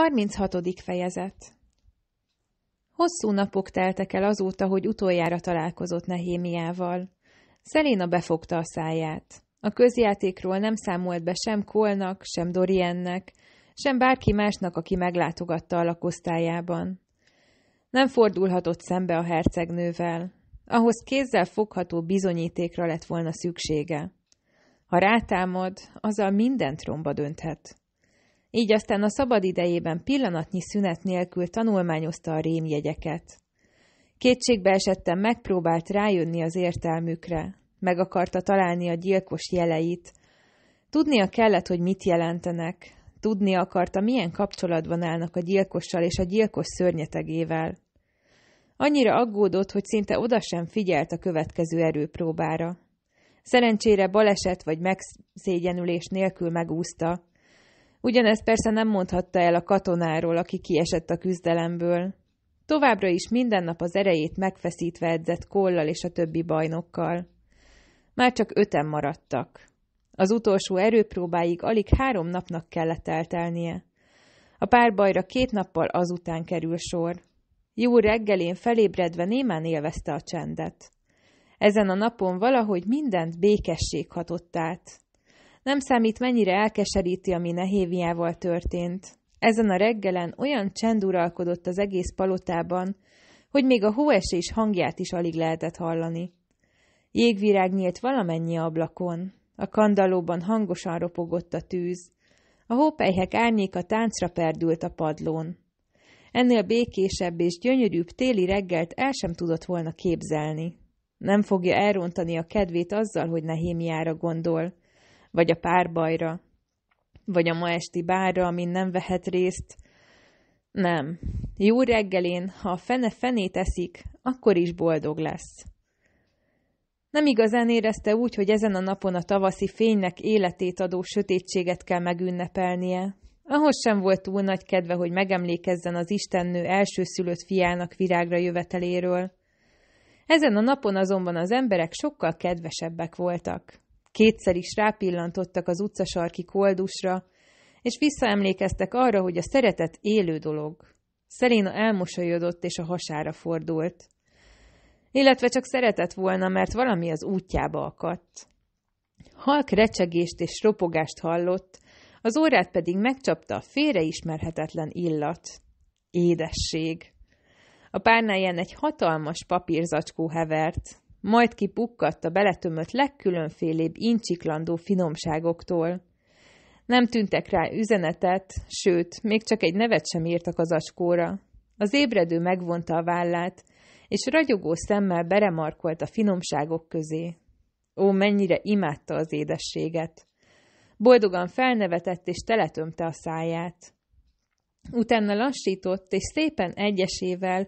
36. fejezet Hosszú napok teltek el azóta, hogy utoljára találkozott Nehémiával. Szeléna befogta a száját. A közjátékról nem számolt be sem Kolnak, sem Doriennek, sem bárki másnak, aki meglátogatta a lakosztályában. Nem fordulhatott szembe a hercegnővel. Ahhoz kézzel fogható bizonyítékra lett volna szüksége. Ha rátámad, azzal mindent romba dönthet így aztán a szabad idejében pillanatnyi szünet nélkül tanulmányozta a rémjegyeket. Kétségbe esetten megpróbált rájönni az értelmükre, meg akarta találni a gyilkos jeleit. Tudnia kellett, hogy mit jelentenek, tudni akarta, milyen kapcsolatban állnak a gyilkossal és a gyilkos szörnyetegével. Annyira aggódott, hogy szinte oda sem figyelt a következő erőpróbára. Szerencsére baleset vagy megszégyenülés nélkül megúszta, Ugyanezt persze nem mondhatta el a katonáról, aki kiesett a küzdelemből. Továbbra is minden nap az erejét megfeszítve edzett kollal és a többi bajnokkal. Már csak öten maradtak. Az utolsó erőpróbáig alig három napnak kellett eltelnie. A párbajra két nappal azután kerül sor. Jó reggelén felébredve némán élvezte a csendet. Ezen a napon valahogy mindent békesség hatott át. Nem számít, mennyire elkeseríti, ami nehéviával történt. Ezen a reggelen olyan csend uralkodott az egész palotában, hogy még a hóesés hangját is alig lehetett hallani. Jégvirág nyílt valamennyi ablakon, a kandallóban hangosan ropogott a tűz, a hópejhek árnyéka táncra perdült a padlón. Ennél békésebb és gyönyörűbb téli reggelt el sem tudott volna képzelni. Nem fogja elrontani a kedvét azzal, hogy Nehémiára gondol – vagy a párbajra, vagy a ma esti bárra, amin nem vehet részt. Nem. Jó reggelén, ha a fene fenét eszik, akkor is boldog lesz. Nem igazán érezte úgy, hogy ezen a napon a tavaszi fénynek életét adó sötétséget kell megünnepelnie. Ahhoz sem volt túl nagy kedve, hogy megemlékezzen az istennő elsőszülött fiának virágra jöveteléről. Ezen a napon azonban az emberek sokkal kedvesebbek voltak. Kétszer is rápillantottak az utcasarki koldusra, és visszaemlékeztek arra, hogy a szeretet élő dolog. Szeréna elmosolyodott és a hasára fordult. Illetve csak szeretett volna, mert valami az útjába akadt. Halk recsegést és ropogást hallott, az órát pedig megcsapta a félreismerhetetlen illat. Édesség! A párnáján egy hatalmas papírzacskó hevert, majd kipukkadt a beletömött legkülönfélébb incsiklandó finomságoktól. Nem tűntek rá üzenetet, sőt, még csak egy nevet sem írtak az acskóra. Az ébredő megvonta a vállát, és ragyogó szemmel beremarkolt a finomságok közé. Ó, mennyire imádta az édességet! Boldogan felnevetett és teletömte a száját. Utána lassított, és szépen egyesével,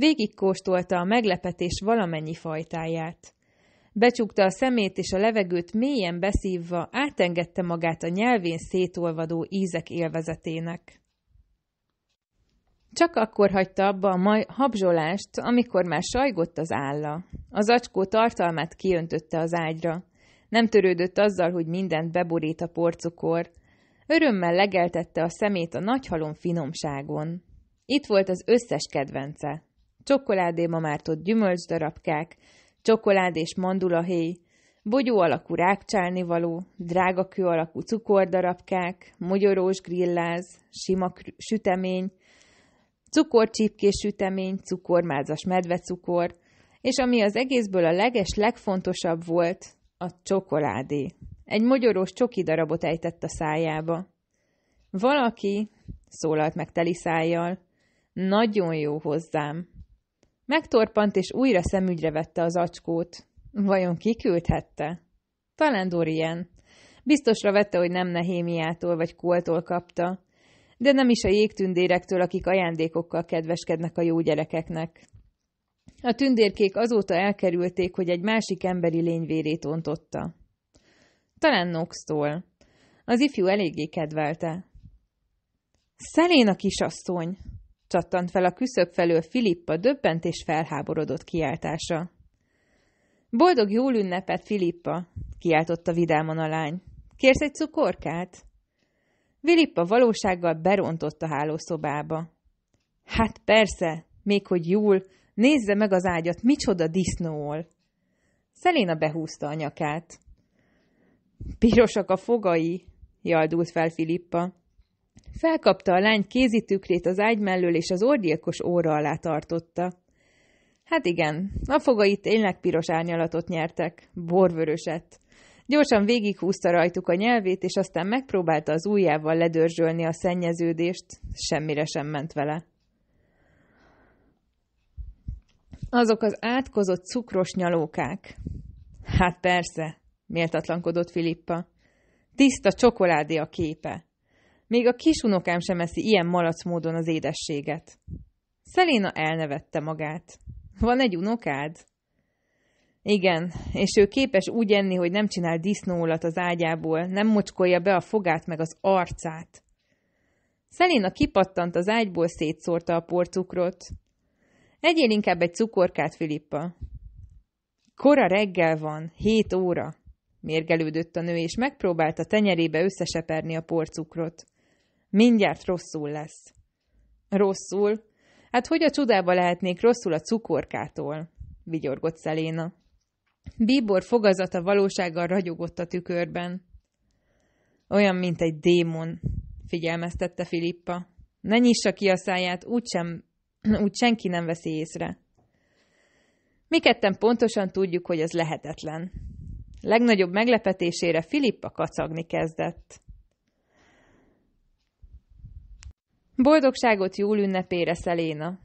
Végigkóstolta a meglepetés valamennyi fajtáját. Becsukta a szemét és a levegőt mélyen beszívva, átengedte magát a nyelvén szétolvadó ízek élvezetének. Csak akkor hagyta abba a maj habzsolást, amikor már sajgott az álla. Az acskó tartalmát kiöntötte az ágyra. Nem törődött azzal, hogy mindent beborít a porcukor. Örömmel legeltette a szemét a nagyhalom finomságon. Itt volt az összes kedvence mamártott gyümölcsdarabkák, és mandulahéj, bogyó alakú rákcsálnivaló, drága kő alakú cukordarabkák, mogyorós grilláz, sima sütemény, cukorcsípkés sütemény, cukormázas medvecukor, és ami az egészből a leges, legfontosabb volt, a csokoládé. Egy mogyorós csoki darabot ejtett a szájába. Valaki, szólalt meg teli szájjal, nagyon jó hozzám. Megtorpant és újra szemügyre vette az acskót. Vajon kiküldhette? Talán Dorian. Biztosra vette, hogy nem Nehémiától vagy Koltól kapta, de nem is a jégtündérektől, akik ajándékokkal kedveskednek a jó gyerekeknek. A tündérkék azóta elkerülték, hogy egy másik emberi lény vérét ontotta. Talán Nox-tól. Az ifjú eléggé kedvelte. Szelén a kisasszony! csattant fel a küszöb felől Filippa döbbent és felháborodott kiáltása. Boldog jól ünnepet, Filippa! kiáltotta vidáman a lány. Kérsz egy cukorkát? Filippa valósággal berontott a hálószobába. Hát persze, még hogy jól, nézze meg az ágyat, micsoda disznóol! Szeléna behúzta a nyakát. Pirosak a fogai, jaldult fel Filippa. Felkapta a lány kézitükrét az ágy mellől, és az orgyilkos óra alá tartotta. Hát igen, a fogai tényleg piros árnyalatot nyertek, borvöröset. Gyorsan végighúzta rajtuk a nyelvét, és aztán megpróbálta az ujjával ledörzsölni a szennyeződést, semmire sem ment vele. Azok az átkozott cukros nyalókák. Hát persze, méltatlankodott Filippa. Tiszta csokoládé a képe. Még a kisunokám sem eszi ilyen malac módon az édességet. Szeléna elnevette magát. Van egy unokád? Igen, és ő képes úgy enni, hogy nem csinál disznóolat az ágyából, nem mocskolja be a fogát meg az arcát. Szeléna kipattant az ágyból, szétszórta a porcukrot. Egyél inkább egy cukorkát, Filippa. Kora reggel van, hét óra, mérgelődött a nő, és megpróbálta tenyerébe összeseperni a porcukrot. Mindjárt rosszul lesz. Rosszul? Hát hogy a csodába lehetnék rosszul a cukorkától? Vigyorgott Szeléna. Bíbor fogazata valósággal ragyogott a tükörben. Olyan, mint egy démon, figyelmeztette Filippa. Ne nyissa ki a száját, úgysem, úgy senki nem veszi észre. Mi ketten pontosan tudjuk, hogy ez lehetetlen. Legnagyobb meglepetésére Filippa kacagni kezdett. Boldogságot jól ünnepére, Szeléna!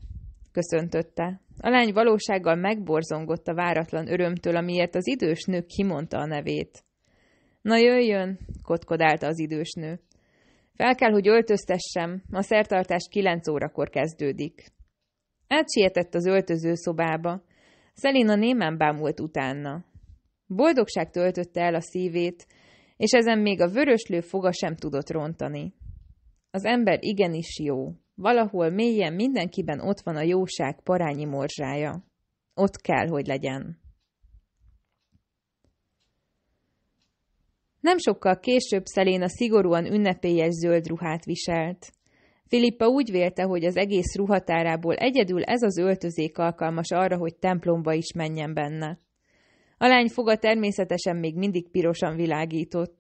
köszöntötte. A lány valósággal megborzongott a váratlan örömtől, amiért az idős nő kimondta a nevét. Na jöjjön, kotkodálta az idős nő. Fel kell, hogy öltöztessem, a szertartás kilenc órakor kezdődik. Átsietett az öltöző szobába. Szelina némán bámult utána. Boldogság töltötte el a szívét, és ezen még a vöröslő foga sem tudott rontani. Az ember igenis jó. Valahol mélyen mindenkiben ott van a jóság parányi morzsája. Ott kell, hogy legyen. Nem sokkal később a szigorúan ünnepélyes zöld ruhát viselt. Filippa úgy vélte, hogy az egész ruhatárából egyedül ez az öltözék alkalmas arra, hogy templomba is menjen benne. A lány foga természetesen még mindig pirosan világított.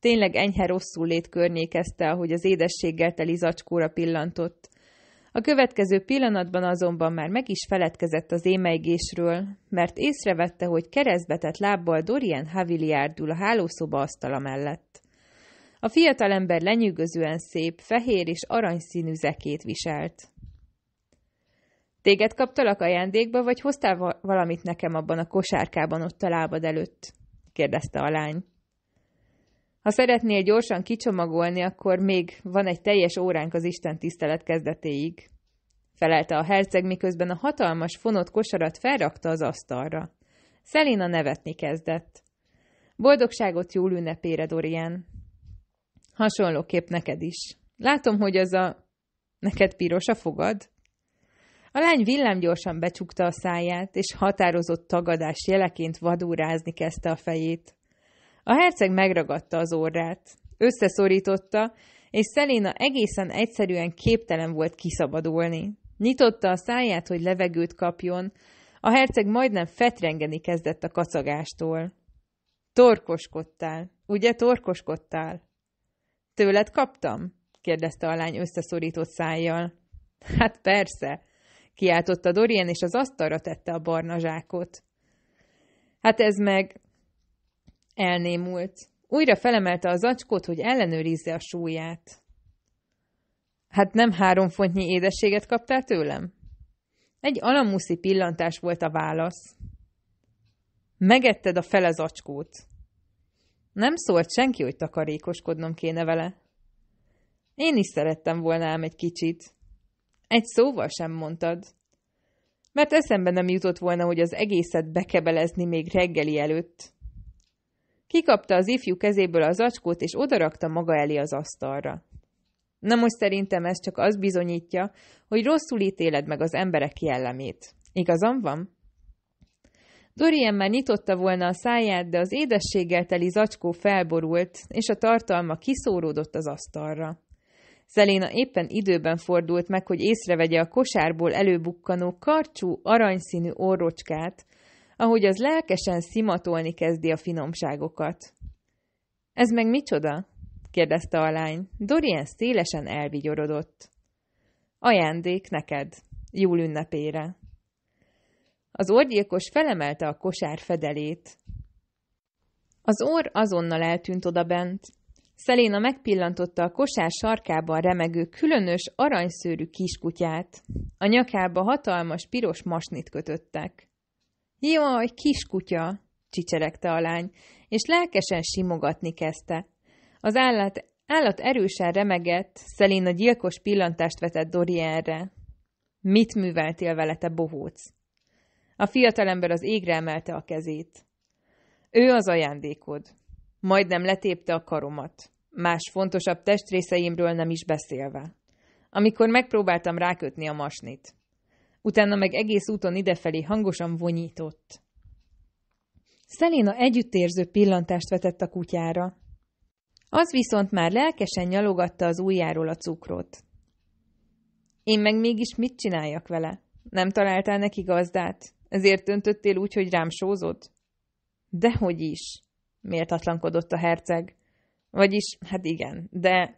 Tényleg enyhe rosszul lét környékezte, ahogy az édességgel teli zacskóra pillantott. A következő pillanatban azonban már meg is feledkezett az émeigésről, mert észrevette, hogy keresztbetett lábbal Dorian Haviliárdul a hálószoba asztala mellett. A fiatalember lenyűgözően szép, fehér és aranyszínű zekét viselt. Téged kaptalak ajándékba, vagy hoztál valamit nekem abban a kosárkában ott a lábad előtt? kérdezte a lány. Ha szeretnél gyorsan kicsomagolni, akkor még van egy teljes óránk az Isten tisztelet kezdetéig. Felelte a herceg, miközben a hatalmas fonott kosarat felrakta az asztalra. Szelina nevetni kezdett. Boldogságot jól ünnepére, Dorian. Hasonlóképp neked is. Látom, hogy az a... Neked piros a fogad? A lány villámgyorsan becsukta a száját, és határozott tagadás jeleként vadúrázni kezdte a fejét. A herceg megragadta az orrát, összeszorította, és Szeléna egészen egyszerűen képtelen volt kiszabadulni. Nyitotta a száját, hogy levegőt kapjon, a herceg majdnem fetrengeni kezdett a kacagástól. Torkoskodtál, ugye torkoskodtál? Tőled kaptam? kérdezte a lány összeszorított szájjal. Hát persze, kiáltotta Dorian, és az asztalra tette a barna zsákot. Hát ez meg, Elnémult. Újra felemelte az acskót, hogy ellenőrizze a súlyát. Hát nem három fontnyi édességet kaptál tőlem? Egy alamuszi pillantás volt a válasz. Megetted a fele zacskót. Nem szólt senki, hogy takarékoskodnom kéne vele. Én is szerettem volna ám egy kicsit. Egy szóval sem mondtad. Mert eszembe nem jutott volna, hogy az egészet bekebelezni még reggeli előtt. Kikapta az ifjú kezéből az acskót, és odarakta maga elé az asztalra. Na most szerintem ez csak az bizonyítja, hogy rosszul ítéled meg az emberek jellemét. Igazam van? Dorian már nyitotta volna a száját, de az édességgel teli zacskó felborult, és a tartalma kiszóródott az asztalra. Szeléna éppen időben fordult meg, hogy észrevegye a kosárból előbukkanó karcsú, aranyszínű orrocskát, ahogy az lelkesen szimatolni kezdi a finomságokat. – Ez meg micsoda? – kérdezte a lány. Dorian szélesen elvigyorodott. – Ajándék neked, júl ünnepére. Az orgyilkos felemelte a kosár fedelét. Az orr azonnal eltűnt odabent. Szeléna megpillantotta a kosár sarkában remegő, különös, aranyszőrű kiskutyát. A nyakába hatalmas piros masnit kötöttek. Jaj, kiskutya! csicserekte a lány, és lelkesen simogatni kezdte. Az állat, állat erősen remegett, Szelén a gyilkos pillantást vetett Dorienre. Mit műveltél vele, te bohóc? A fiatalember az égre emelte a kezét. Ő az ajándékod. Majdnem letépte a karomat. Más fontosabb testrészeimről nem is beszélve. Amikor megpróbáltam rákötni a masnit utána meg egész úton idefelé hangosan vonyított. Szeléna együttérző pillantást vetett a kutyára. Az viszont már lelkesen nyalogatta az ujjáról a cukrot. Én meg mégis mit csináljak vele? Nem találtál neki gazdát? Ezért öntöttél úgy, hogy rám sózott? Dehogy is, méltatlankodott a herceg. Vagyis, hát igen, de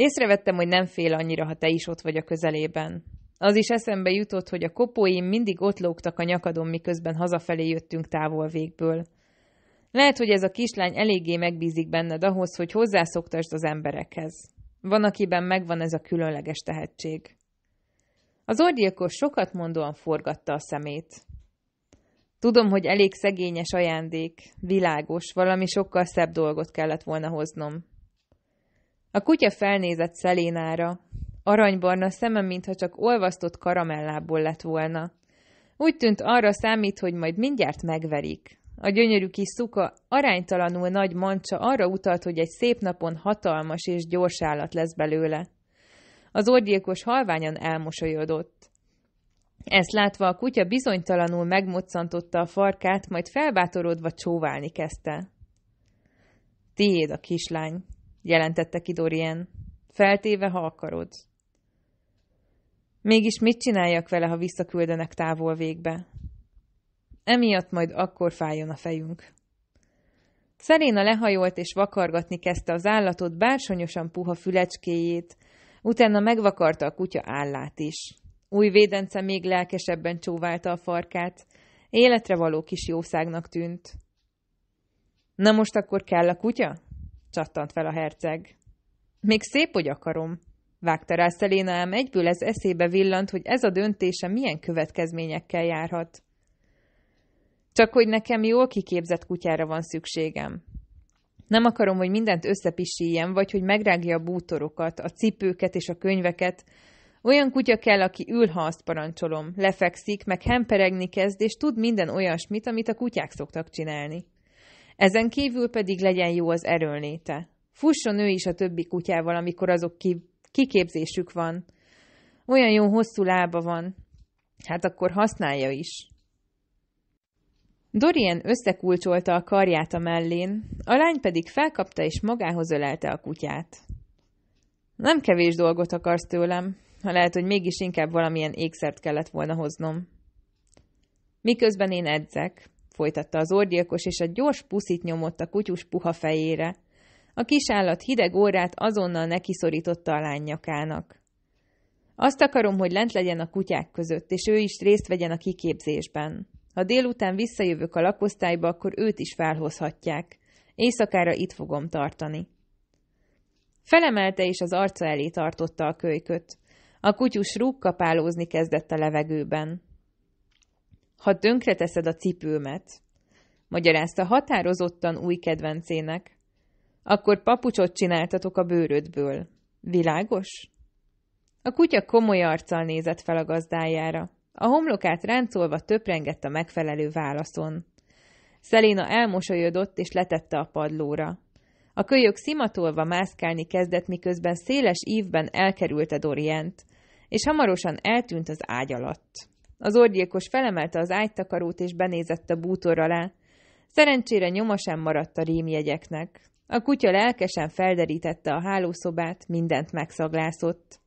Észrevettem, hogy nem fél annyira, ha te is ott vagy a közelében. Az is eszembe jutott, hogy a kopóim mindig ott lógtak a nyakadon, miközben hazafelé jöttünk távol végből. Lehet, hogy ez a kislány eléggé megbízik benned ahhoz, hogy hozzászoktasd az emberekhez. Van, akiben megvan ez a különleges tehetség. Az orgyilkos sokat mondóan forgatta a szemét. Tudom, hogy elég szegényes ajándék, világos, valami sokkal szebb dolgot kellett volna hoznom, a kutya felnézett Szelénára. Aranybarna szeme, mintha csak olvasztott karamellából lett volna. Úgy tűnt arra számít, hogy majd mindjárt megverik. A gyönyörű kis szuka aránytalanul nagy mancsa arra utalt, hogy egy szép napon hatalmas és gyors állat lesz belőle. Az orgyilkos halványan elmosolyodott. Ezt látva a kutya bizonytalanul megmoccantotta a farkát, majd felbátorodva csóválni kezdte. Tiéd a kislány, jelentette ki Dorian. Feltéve, ha akarod. Mégis mit csináljak vele, ha visszaküldenek távol végbe? Emiatt majd akkor fájjon a fejünk. Szeréna lehajolt és vakargatni kezdte az állatot bársonyosan puha fülecskéjét, utána megvakarta a kutya állát is. Új védence még lelkesebben csóválta a farkát, életre való kis jószágnak tűnt. Na most akkor kell a kutya? csattant fel a herceg. Még szép, hogy akarom, vágta rá Szeléna, ám egyből ez eszébe villant, hogy ez a döntése milyen következményekkel járhat. Csak hogy nekem jól kiképzett kutyára van szükségem. Nem akarom, hogy mindent összepisíjen, vagy hogy megrágja a bútorokat, a cipőket és a könyveket. Olyan kutya kell, aki ül, ha azt parancsolom, lefekszik, meg hemperegni kezd, és tud minden olyasmit, amit a kutyák szoktak csinálni. Ezen kívül pedig legyen jó az erőnléte. Fusson ő is a többi kutyával, amikor azok ki kiképzésük van. Olyan jó hosszú lába van. Hát akkor használja is. Dorien összekulcsolta a karját a mellén, a lány pedig felkapta és magához ölelte a kutyát. Nem kevés dolgot akarsz tőlem, ha lehet, hogy mégis inkább valamilyen ékszert kellett volna hoznom. Miközben én edzek, folytatta az orgyilkos, és a gyors puszit nyomott a kutyus puha fejére. A kisállat hideg órát azonnal nekiszorította a lány nyakának. Azt akarom, hogy lent legyen a kutyák között, és ő is részt vegyen a kiképzésben. Ha délután visszajövök a lakosztályba, akkor őt is felhozhatják. Éjszakára itt fogom tartani. Felemelte és az arca elé tartotta a kölyköt. A kutyus kapálózni kezdett a levegőben. Ha tönkreteszed a cipőmet, magyarázta határozottan új kedvencének, akkor papucsot csináltatok a bőrödből. Világos? A kutya komoly arccal nézett fel a gazdájára. A homlokát ráncolva töprengett a megfelelő válaszon. Szelina elmosolyodott és letette a padlóra. A kölyök szimatolva mászkálni kezdett, miközben széles ívben elkerülte Dorient, és hamarosan eltűnt az ágy alatt. Az orgyilkos felemelte az ágytakarót és benézett a bútor alá. Szerencsére nyoma sem maradt a rémjegyeknek. A kutya lelkesen felderítette a hálószobát, mindent megszaglászott.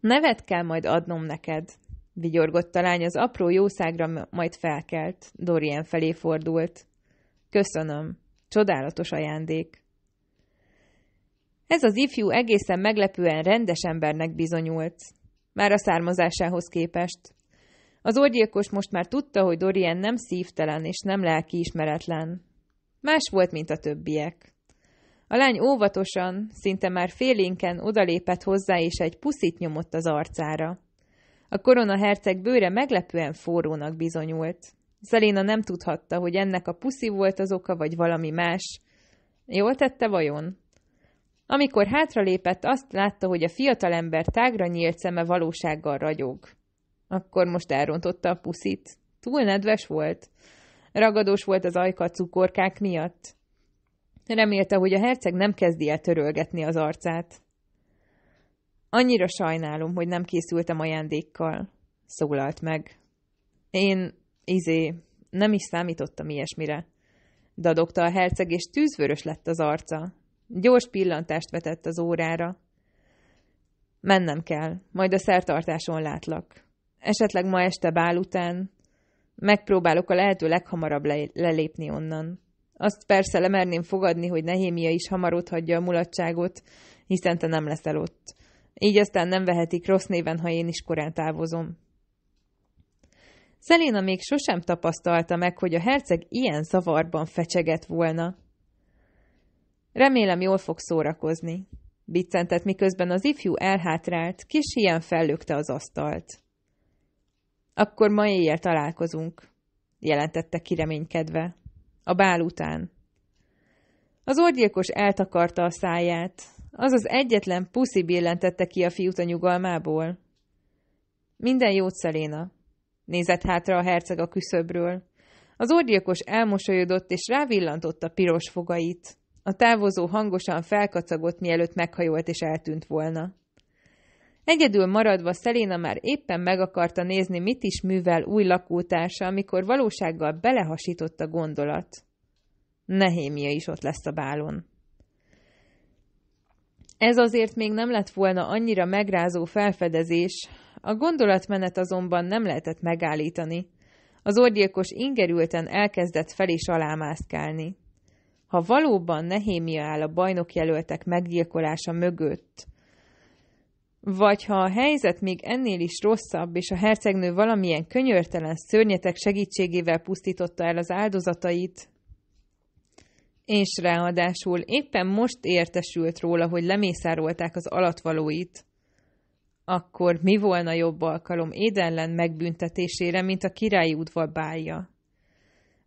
Nevet kell majd adnom neked, vigyorgott a lány az apró jószágra, majd felkelt, Dorian felé fordult. Köszönöm, csodálatos ajándék. Ez az ifjú egészen meglepően rendes embernek bizonyult már a származásához képest. Az orgyilkos most már tudta, hogy Dorian nem szívtelen és nem lelkiismeretlen. Más volt, mint a többiek. A lány óvatosan, szinte már félénken odalépett hozzá, és egy puszit nyomott az arcára. A korona herceg bőre meglepően forrónak bizonyult. Szeléna nem tudhatta, hogy ennek a puszi volt az oka, vagy valami más. Jól tette vajon? Amikor hátralépett, azt látta, hogy a fiatalember tágra nyílt szeme valósággal ragyog. Akkor most elrontotta a puszit. Túl nedves volt. Ragadós volt az ajka cukorkák miatt. Remélte, hogy a herceg nem kezdi el törölgetni az arcát. Annyira sajnálom, hogy nem készültem ajándékkal, szólalt meg. Én, izé, nem is számítottam ilyesmire. Dadogta a herceg, és tűzvörös lett az arca. Gyors pillantást vetett az órára. Mennem kell, majd a szertartáson látlak. Esetleg ma este bál után. Megpróbálok a lehető leghamarabb le- lelépni onnan. Azt persze lemerném fogadni, hogy Nehémia is hamar hagyja a mulatságot, hiszen te nem leszel ott. Így aztán nem vehetik rossz néven, ha én is korán távozom. Szeléna még sosem tapasztalta meg, hogy a herceg ilyen zavarban fecseget volna. Remélem jól fog szórakozni. Biccentett, miközben az ifjú elhátrált, kis hián fellőgte az asztalt. Akkor ma éjjel találkozunk, jelentette kireménykedve. A bál után. Az orgyilkos eltakarta a száját. Az az egyetlen puszi billentette ki a fiút a nyugalmából. Minden jót, Szeléna. Nézett hátra a herceg a küszöbről. Az orgyilkos elmosolyodott és rávillantotta piros fogait. A távozó hangosan felkacagott, mielőtt meghajolt és eltűnt volna. Egyedül maradva Szeléna már éppen meg akarta nézni, mit is művel új lakótársa, amikor valósággal belehasított a gondolat. Nehémia is ott lesz a bálon. Ez azért még nem lett volna annyira megrázó felfedezés, a gondolatmenet azonban nem lehetett megállítani. Az orgyilkos ingerülten elkezdett fel és alámászkálni. Ha valóban Nehémia áll a bajnokjelöltek meggyilkolása mögött, vagy ha a helyzet még ennél is rosszabb, és a hercegnő valamilyen könyörtelen szörnyetek segítségével pusztította el az áldozatait, és ráadásul éppen most értesült róla, hogy lemészárolták az alatvalóit, akkor mi volna jobb alkalom édenlen megbüntetésére, mint a királyi udvar bálja?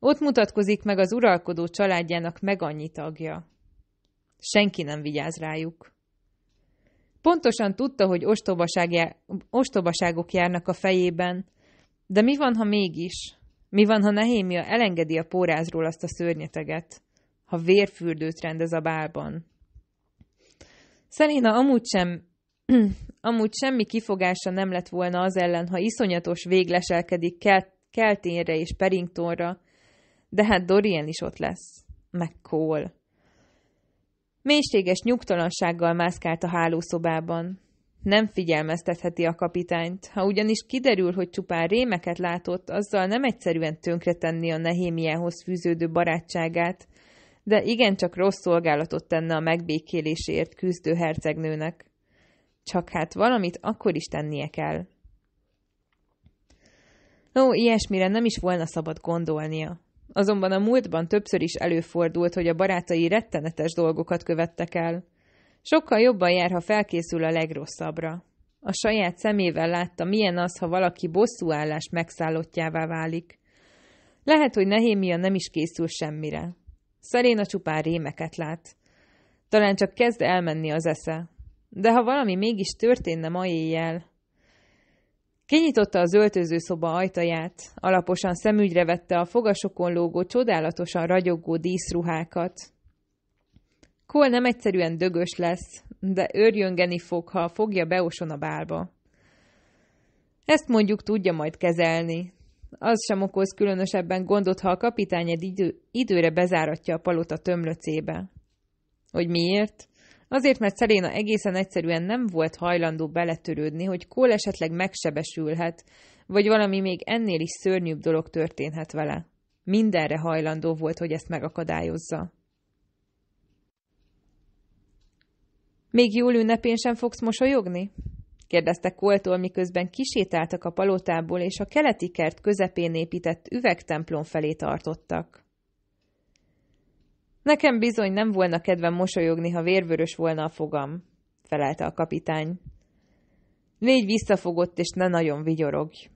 Ott mutatkozik meg az uralkodó családjának meg annyi tagja. Senki nem vigyáz rájuk. Pontosan tudta, hogy ostobaságok járnak a fejében, de mi van, ha mégis? Mi van, ha Nehémia elengedi a pórázról azt a szörnyeteget? Ha vérfürdőt rendez a bálban? Szelina amúgy sem amúgy semmi kifogása nem lett volna az ellen, ha iszonyatos végleselkedik Kelt, Kelténre és Peringtonra, de hát Dorian is ott lesz. Meg Cole. Mélységes nyugtalansággal mászkált a hálószobában. Nem figyelmeztetheti a kapitányt. Ha ugyanis kiderül, hogy csupán rémeket látott, azzal nem egyszerűen tönkretenni a Nehémiához fűződő barátságát, de igencsak rossz szolgálatot tenne a megbékélésért küzdő hercegnőnek. Csak hát valamit akkor is tennie kell. Ó, ilyesmire nem is volna szabad gondolnia. Azonban a múltban többször is előfordult, hogy a barátai rettenetes dolgokat követtek el. Sokkal jobban jár, ha felkészül a legrosszabbra. A saját szemével látta, milyen az, ha valaki bosszúállás megszállottjává válik. Lehet, hogy Nehémia nem is készül semmire. Szeréna csupán rémeket lát. Talán csak kezd elmenni az esze. De ha valami mégis történne ma éjjel, Kinyitotta az öltöző szoba ajtaját, alaposan szemügyre vette a fogasokon lógó, csodálatosan ragyogó díszruhákat. Kol nem egyszerűen dögös lesz, de örjöngeni fog, ha fogja beoson a bálba. Ezt mondjuk tudja majd kezelni. Az sem okoz különösebben gondot, ha a kapitány egy idő, időre bezáratja a palota tömlöcébe. Hogy miért? Azért, mert Szeréna egészen egyszerűen nem volt hajlandó beletörődni, hogy Kól esetleg megsebesülhet, vagy valami még ennél is szörnyűbb dolog történhet vele. Mindenre hajlandó volt, hogy ezt megakadályozza. Még jól ünnepén sem fogsz mosolyogni? kérdezte Koltól, miközben kisétáltak a palotából, és a keleti kert közepén épített üvegtemplom felé tartottak. Nekem bizony nem volna kedvem mosolyogni, ha vérvörös volna a fogam, felelte a kapitány. Légy visszafogott, és ne nagyon vigyorogj.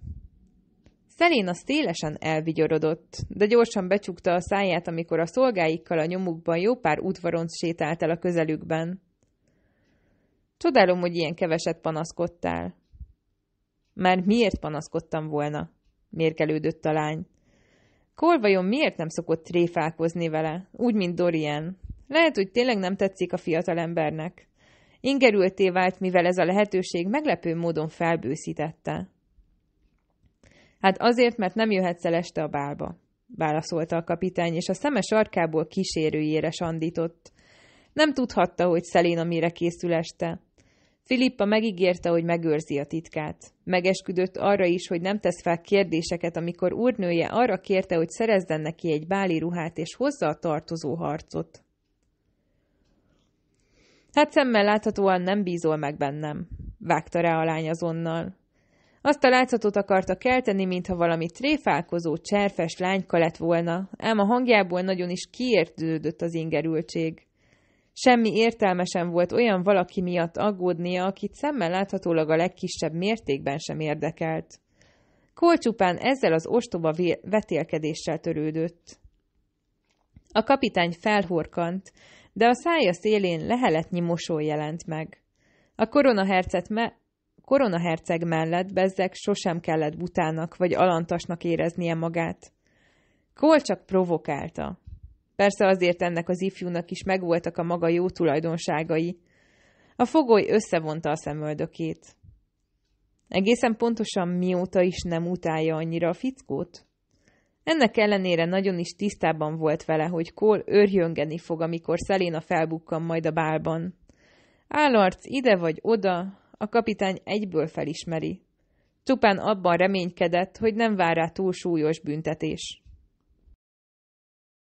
az szélesen elvigyorodott, de gyorsan becsukta a száját, amikor a szolgáikkal a nyomukban jó pár udvaronc sétált el a közelükben. Csodálom, hogy ilyen keveset panaszkodtál. Már miért panaszkodtam volna? Mérkelődött a lány. Kol vajon miért nem szokott tréfálkozni vele, úgy, mint Dorian? Lehet, hogy tényleg nem tetszik a fiatalembernek. Ingerülté vált, mivel ez a lehetőség meglepő módon felbőszítette. Hát azért, mert nem jöhetsz el este a bálba, válaszolta a kapitány, és a szeme sarkából kísérőjére sandított. Nem tudhatta, hogy Szelina mire készül este. Filippa megígérte, hogy megőrzi a titkát. Megesküdött arra is, hogy nem tesz fel kérdéseket, amikor úrnője arra kérte, hogy szerezzen neki egy báli ruhát és hozza a tartozó harcot. Hát szemmel láthatóan nem bízol meg bennem, vágta rá a lány azonnal. Azt a látszatot akarta kelteni, mintha valami tréfálkozó, cserfes lányka lett volna, ám a hangjából nagyon is kiértődött az ingerültség. Semmi értelmesen volt olyan valaki miatt aggódnia, akit szemmel láthatólag a legkisebb mértékben sem érdekelt. Kolcsupán ezzel az ostoba vetélkedéssel törődött. A kapitány felhorkant, de a szája szélén leheletnyi mosoly jelent meg. A koronahercet me- koronaherceg mellett bezzeg sosem kellett butának vagy alantasnak éreznie magát. Kol csak provokálta. Persze azért ennek az ifjúnak is megvoltak a maga jó tulajdonságai. A fogoly összevonta a szemöldökét. Egészen pontosan mióta is nem utálja annyira a fickót? Ennek ellenére nagyon is tisztában volt vele, hogy Kól örjöngeni fog, amikor Szeléna felbukkan majd a bálban. Állarc ide vagy oda, a kapitány egyből felismeri. Csupán abban reménykedett, hogy nem vár rá túl súlyos büntetés.